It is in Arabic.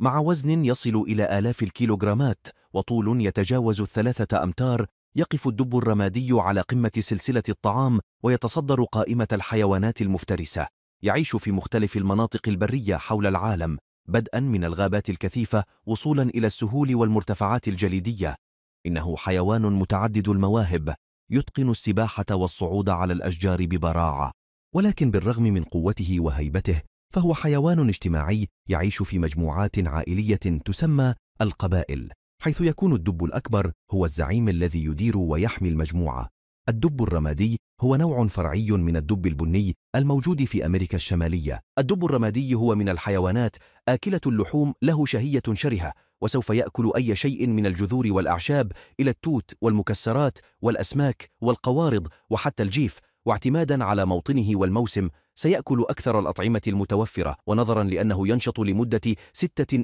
مع وزن يصل إلى آلاف الكيلوغرامات وطول يتجاوز الثلاثة أمتار يقف الدب الرمادي على قمة سلسلة الطعام ويتصدر قائمة الحيوانات المفترسة يعيش في مختلف المناطق البرية حول العالم بدءا من الغابات الكثيفة وصولا إلى السهول والمرتفعات الجليدية إنه حيوان متعدد المواهب يتقن السباحة والصعود على الأشجار ببراعة ولكن بالرغم من قوته وهيبته فهو حيوان اجتماعي يعيش في مجموعات عائلية تسمى القبائل حيث يكون الدب الأكبر هو الزعيم الذي يدير ويحمي المجموعة الدب الرمادي هو نوع فرعي من الدب البني الموجود في أمريكا الشمالية الدب الرمادي هو من الحيوانات آكلة اللحوم له شهية شرهة وسوف يأكل أي شيء من الجذور والأعشاب إلى التوت والمكسرات والأسماك والقوارض وحتى الجيف واعتمادا على موطنه والموسم سيأكل أكثر الأطعمة المتوفرة ونظرا لأنه ينشط لمدة ستة